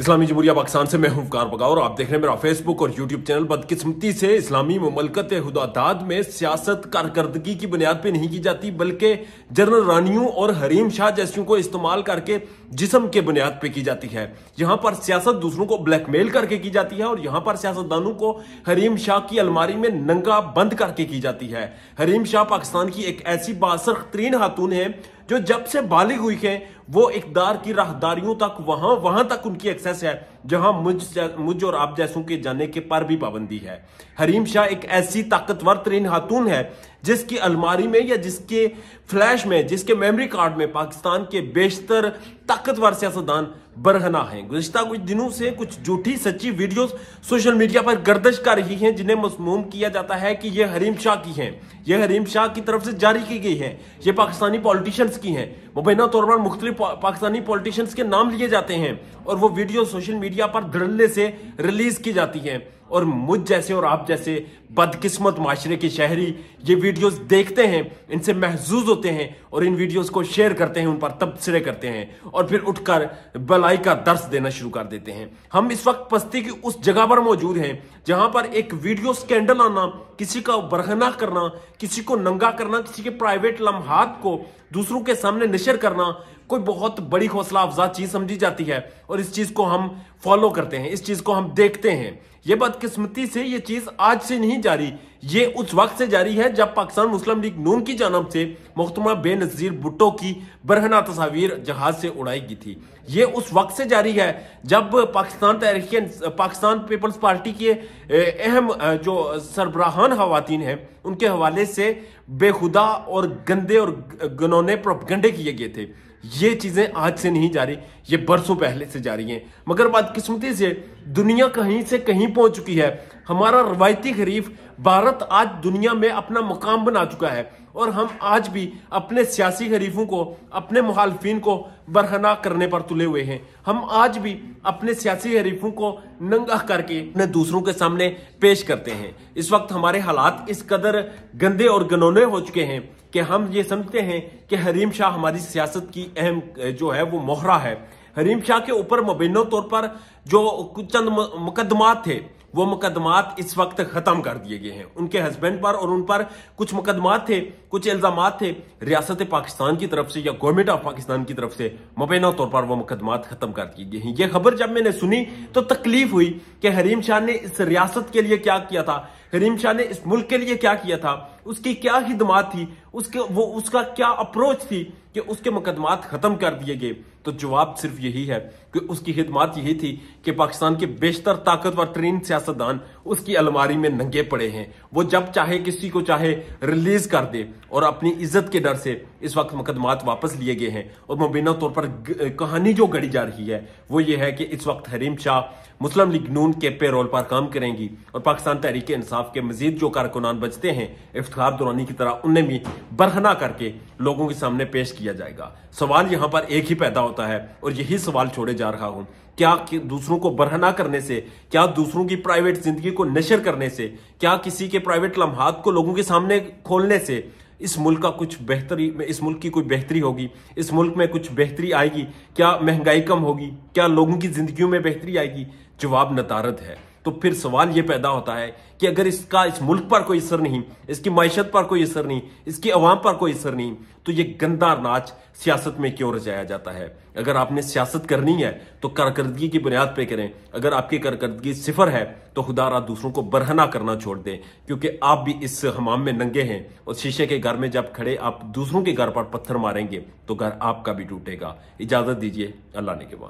इस्लामी जमहूरिया पाकिस्तान से मैं कार बगा और आप देख रहे हैं मेरा फेसबुक और यूट्यूब चैनल बदकिस्मती से इस्लामी ममलकत हदादाद में सियासत कारकर्दगी की बुनियाद पर नहीं की जाती बल्कि जनरल रानियों और हरीम शाह जैसियों को इस्तेमाल करके जिसम के बुनियाद पे की जाती है यहां पर सियासत दूसरों को ब्लैकमेल करके की जाती है और यहां पर सियासतदानों को हरीम शाह की अलमारी में नंगा बंद करके की जाती है हरीम शाह पाकिस्तान की एक ऐसी बासर तरीन खातून है जो जब से बालिग हुई है वो इकदार की राहदारियों तक वहां वहां तक उनकी एक्सेस है जहां मुझ मुझ और आप जैसों के जाने के पर भी पाबंदी है हरीम शाह एक ऐसी ताकतवर तरीन खातून है जिसकी अलमारी में या जिसके फ्लैश में जिसके मेमोरी कार्ड में पाकिस्तान के बेशतर ताकतवर सियासतदान बरहना है गुजशत कुछ दिनों से कुछ झूठी सच्ची वीडियोस सोशल मीडिया पर गर्दश कर रही हैं जिन्हें मसमूम किया जाता है कि ये हरीम शाह की हैं ये हरीम शाह की तरफ से जारी की गई है ये पाकिस्तानी पॉलिटिशियंस की हैं मुबैना तौर पर मुख्तलि पाकिस्तानी पॉलिटिशियंस के नाम लिए जाते हैं और वो वीडियो सोशल मीडिया पर धड़ल्ले से रिलीज की जाती है और मुझ जैसे और आप जैसे बदकिस्मत माशरे के शहरी ये वीडियोस देखते हैं इनसे महजूज होते हैं और इन वीडियोस को शेयर करते हैं उन पर तबसरे करते हैं और फिर उठकर भलाई का दर्श देना शुरू कर देते हैं हम इस वक्त बस्ती की उस जगह पर मौजूद हैं जहां पर एक वीडियो स्कैंडल आना किसी का बरहना करना किसी को नंगा करना किसी के प्राइवेट लम्हात को दूसरों के सामने नशर करना कोई बहुत बड़ी हौसला अफजा चीज समझी जाती है और इस चीज को हम फॉलो करते हैं इस चीज को हम देखते हैं ये बदकिस्मती से ये चीज आज से नहीं जारी ये उस वक्त से जारी है जब पाकिस्तान मुस्लिम लीग नून की जानब से मुख्तमा बेनज़ीर भुट्टो की बरहना तस्वीर जहाज से उड़ाई गई थी ये उस वक्त से जारी है जब पाकिस्तान तहरीक पाकिस्तान पीपल्स पार्टी के अहम जो सरबराहान खातन हैं उनके हवाले से बेखुदा और गंदे और गनौने प्रोपगंडे किए गए थे ये चीज़ें आज से नहीं जारी ये बरसों पहले से जारी हैं मगर बदकिस्मती से दुनिया कहीं से कहीं पहुंच चुकी है हमारा रवायती खरीफ भारत आज दुनिया में अपना मुकाम बना चुका है और हम आज भी अपने सियासी खरीफों को अपने मुखालफिन को बरहना करने पर तुले हुए हैं हम आज भी अपने सियासी हरीफों को नंगा करके अपने दूसरों के सामने पेश करते हैं इस वक्त हमारे हालात इस कदर गंदे और गनौने हो चुके हैं कि हम ये समझते हैं कि हरीम शाह हमारी सियासत की अहम जो है वो मोहरा है हरीम शाह के ऊपर मुबैन तौर पर जो कुछ चंद मुकदमात थे वो मुकदमात इस वक्त ख़त्म कर दिए गए हैं उनके हस्बैंड पर और उन पर कुछ मुकदमात थे कुछ इल्ज़ाम थे रियासत पाकिस्तान की तरफ से या गवर्नमेंट ऑफ पाकिस्तान की तरफ से मुबैना तौर पर वो मुकदमात ख़त्म कर दिए गए हैं ये खबर जब मैंने सुनी तो तकलीफ हुई कि हरीम शाह ने इस रियासत के लिए क्या किया था हरीम शाह ने इस मुल्क के लिए क्या किया था उसकी क्या खिदमात थी उसके वो उसका क्या अप्रोच थी कि उसके मुकदमात ख़त्म कर दिए गए तो जवाब सिर्फ यही है कि उसकी खिदमत यही थी कि पाकिस्तान के बेशतर ताकतवर तरीन सियासतदान उसकी अलमारी में नंगे पड़े हैं वो जब चाहे किसी को चाहे रिलीज कर दे और अपनी इज्जत के डर से इस वक्त मुकदमात वापस लिए गए हैं और मुबीना तौर पर कहानी जो गढ़ी जा रही है वो ये है कि इस वक्त हरीम शाह मुस्लिम लीग नून के पेरोल पर काम करेंगी और पाकिस्तान तहरीक इंसाफ के मजीद जो कारकुनान बचते हैं इफ्तार दुरानी की तरह उन्हें भी बरहना करके लोगों के सामने पेश किया जाएगा सवाल यहाँ पर एक ही पैदा होता है और यही सवाल छोड़े जा रहा हूँ क्या दूसरों को बरहना करने से क्या दूसरों की प्राइवेट जिंदगी को नशर करने से क्या किसी के प्राइवेट लम्हात को लोगों के सामने खोलने से इस मुल्क का कुछ बेहतरी इस मुल्क की कोई बेहतरी होगी इस मुल्क में कुछ बेहतरी आएगी क्या महंगाई कम होगी क्या लोगों की जिंदगियों में बेहतरी आएगी जवाब नतारत है तो फिर सवाल ये पैदा होता है कि अगर इसका इस मुल्क पर कोई असर नहीं इसकी मीशत पर कोई असर नहीं इसकी अवाम पर कोई असर नहीं तो ये गंदा नाच सियासत में क्यों रचाया जाता है अगर आपने सियासत करनी है तो कारकर्दगी की बुनियाद पर करें अगर आपकी कारकर्दगी सिफर है तो खुदा रहा दूसरों को बरहना करना छोड़ दें क्योंकि आप भी इस हमाम में नंगे हैं और शीशे के घर में जब खड़े आप दूसरों के घर पर पत्थर मारेंगे तो घर आपका भी टूटेगा इजाज़त दीजिए अल्लाह ने के बाद